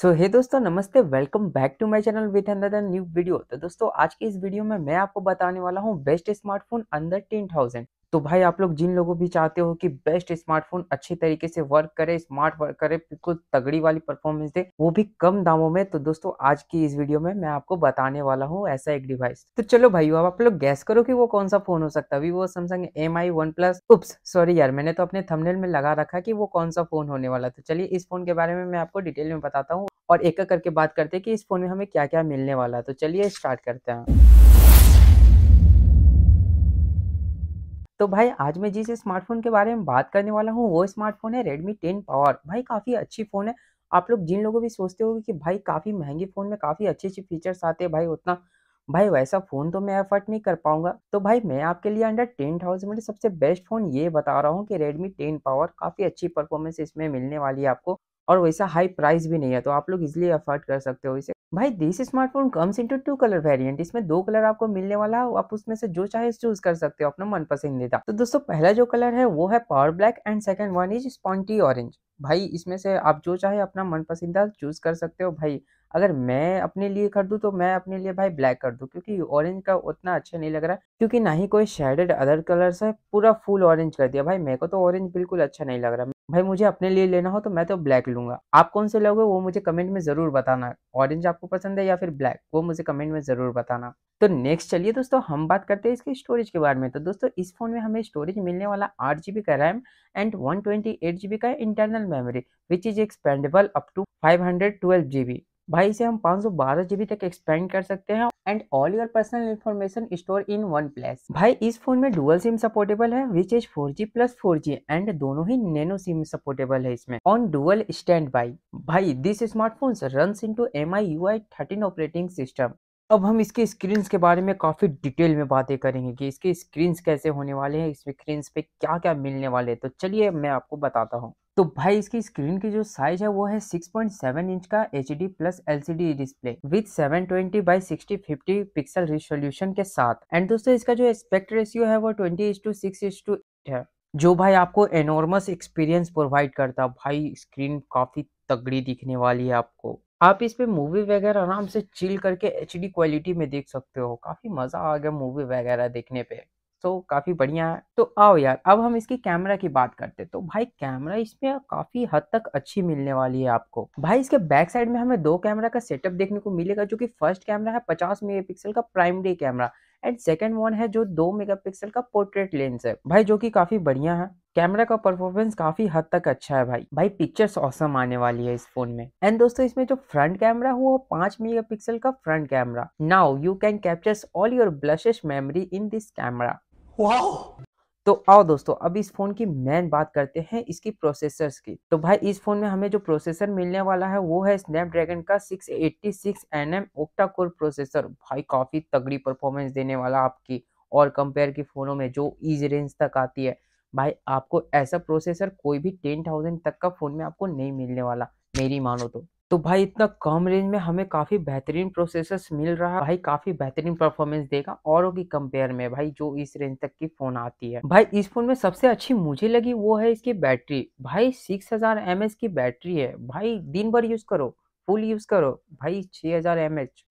सो hey दोस्तों नमस्ते welcome back to my channel with another new video तो दोस्तों आज की इस वीडियो में मैं आपको बताने वाला हूँ बेस्ट स्मार्टफोन अंदर टेन थाउजेंड तो भाई आप लोग जिन लोगों भी चाहते हो कि बेस्ट स्मार्टफोन अच्छे तरीके से वर्क करे स्मार्ट वर्क करे बिल्कुल तगड़ी वाली परफॉर्मेंस दे वो भी कम दामों में तो दोस्तों आज की इस वीडियो में मैं आपको बताने वाला हूँ ऐसा एक डिवाइस तो चलो भाई अब आप लोग गैस करो कि वो कौन सा फोन हो सकता है Vivo Samsung M I OnePlus oops sorry यार मैंने तो अपने थमनेल में लगा रखा की वो कौन सा फोन होने वाला तो चलिए इस फोन के बारे में मैं आपको डिटेल में बताता हूँ और एक एक करके बात करते हैं कि इस फोन में हमें क्या क्या मिलने वाला है तो चलिए स्टार्ट करते हैं तो भाई आज मैं जिस स्मार्टफोन के बारे में बात करने वाला हूँ वो स्मार्टफोन है रेडमी टेन पावर भाई काफ़ी अच्छी फ़ोन है आप लोग जिन लोगों भी सोचते हो कि भाई काफ़ी महंगे फ़ोन में काफ़ी अच्छे अच्छे फीचर्स आते हैं भाई उतना भाई वैसा फ़ोन तो मैं एफर्ट नहीं कर पाऊंगा तो भाई मैं आपके लिए अंडर टेन थाउजेंड में सबसे बेस्ट फ़ोन ये बता रहा हूँ कि रेडमी टेन पावर काफ़ी अच्छी परफॉर्मेंस इसमें मिलने वाली है आपको और वैसा हाई प्राइस भी नहीं है तो आप लोग इजिली अफोर्ड कर सकते हो इसे भाई this smartphone comes into two colour variant इसमें दो कलर आपको मिलने वाला है आप उसमें से जो चाहे चूज कर सकते हो अपना मन पसंदीदा तो दोस्तों पहला जो कलर है वो है power black and second one is sporty orange भाई इसमें से आप जो चाहे अपना मन पसंदीदा चूज कर सकते हो भाई अगर मैं अपने लिए कर दूँ तो मैं अपने लिए भाई ब्लैक कर दूँ क्योंकि ऑरेंज का उतना अच्छा नहीं लग रहा है क्योंकि ना ही कोई शेडेड अदर कलर है पूरा फुल ऑरेंज कर दिया भाई मेरे को तो ऑरेंज बिल्कुल अच्छा नहीं लग रहा भाई मुझे अपने लिए लेना हो तो मैं तो ब्लैक लूंगा आप कौन से लोगे वो मुझे कमेंट में ज़रूर बताना ऑरेंज आपको पसंद है या फिर ब्लैक वो मुझे कमेंट में ज़रूर बताना तो नेक्स्ट चलिए दोस्तों हम बात करते हैं इसके स्टोरेज के बारे में तो दोस्तों इस फ़ोन में हमें स्टोरेज मिलने वाला आठ जीबी का RAM and one twenty eight GB का internal memory which is expandable up to five hundred twelve GB भाई इसे हम पाँच सौ बारह जीबी तक एक्सपेंड कर सकते हैं and all your personal information store in one place भाई इस फोन में डुअल सिम सपोर्टेबल है which is four G plus four G and दोनों ही नैनो सिम सपोर्टेबल है इसमें ऑन डुअल स्टैंड बाई भाई this smartphone run into M I U I thirteen operating system अब हम इसके स्क्रीन के बारे में काफ़ी डिटेल में बातें करेंगे कि इसके स्क्रीन कैसे होने वाले हैं इस स्क्रीन पे क्या क्या मिलने वाले हैं तो चलिए मैं आपको बताता हूँ तो भाई इसकी स्क्रीन की जो साइज है वो है 6.7 इंच का H D plus L display with 720 twenty by sixty fifty pixel resolution के साथ एंड दोस्तों इसका जो एक्सपेक्ट रेशियो है वो twenty is to six is to है जो भाई आपको एनॉर्मस एक्सपीरियंस प्रोवाइड करता है भाई स्क्रीन काफ़ी तगड़ी दिखने वाली है आपको आप इस पे मूवी वगैरह आराम से चिल करके एच क्वालिटी में देख सकते हो काफ़ी मज़ा आ गया मूवी वगैरह देखने पे सो तो काफ़ी बढ़िया है तो आओ यार अब हम इसकी कैमरा की बात करते हैं तो भाई कैमरा इसमें काफ़ी हद तक अच्छी मिलने वाली है आपको भाई इसके बैक साइड में हमें दो कैमरा का सेटअप देखने को मिलेगा जो कि फर्स्ट कैमरा है 50 मेगापिक्सल का primary camera and second one है जो दो मेगापिक्सल का पोर्ट्रेट लेंस है भाई जो कि काफ़ी बढ़िया है कैमरा का परफॉर्मेंस काफी हद तक अच्छा है भाई भाई पिक्चर्स औसम आने वाली है इस फोन में एंड दोस्तों इसमें जो फ्रंट कैमरा हुआ पांच मेगापिक्सल का front camera now you can captures all your blushes memory in this camera तो आओ दोस्तों अब इस फ़ोन की मेन बात करते हैं इसकी प्रोसेसर की तो भाई इस फ़ोन में हमें जो प्रोसेसर मिलने वाला है वो है स्नैपड्रैगन का 686 eighty six N M octa core processor भाई काफ़ी तगड़ी परफॉर्मेंस देने वाला आपकी और कंपेयर की फ़ोनों में जो इज रेंज तक आती है भाई आपको ऐसा प्रोसेसर कोई भी टेन थाउजेंड तक का फ़ोन में आपको नहीं मिलने वाला मेरी मानो तो तो भाई इतना कम रेंज में हमें काफ़ी बेहतरीन प्रोसेसर्स मिल रहा है भाई काफ़ी बेहतरीन परफॉर्मेंस देगा औरों की कंपेयर में भाई जो इस रेंज तक की फ़ोन आती है भाई इस फ़ोन में सबसे अच्छी मुझे लगी वो है इसकी बैटरी भाई 6000 हज़ार की बैटरी है भाई दिन भर यूज़ करो फुल यूज़ करो भाई 6000 हज़ार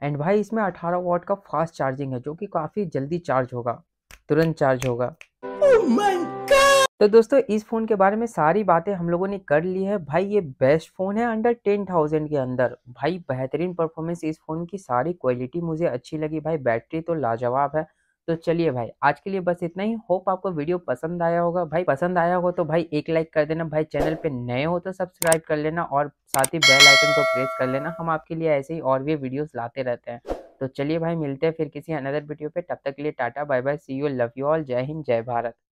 एंड भाई इसमें अठारह वॉट का फास्ट चार्जिंग है जो कि काफ़ी जल्दी चार्ज होगा तुरंत चार्ज होगा oh तो दोस्तों इस फ़ोन के बारे में सारी बातें हम लोगों ने कर ली है भाई ये बेस्ट फ़ोन है अंडर टेन थाउजेंड के अंदर भाई बेहतरीन परफॉर्मेंस इस फ़ोन की सारी क्वालिटी मुझे अच्छी लगी भाई बैटरी तो लाजवाब है तो चलिए भाई आज के लिए बस इतना ही होप आपको वीडियो पसंद आया होगा भाई पसंद आया हो तो भाई एक लाइक कर देना भाई चैनल पे नए हो तो सब्सक्राइब कर लेना और साथ ही बेल आइकन को प्रेस कर लेना हम आपके लिए ऐसे ही और भी वीडियोस लाते रहते हैं तो चलिए भाई मिलते हैं फिर किसी अनदर वीडियो पे तब तक के लिए tata bye bye see you love you all जय हिंद जय भारत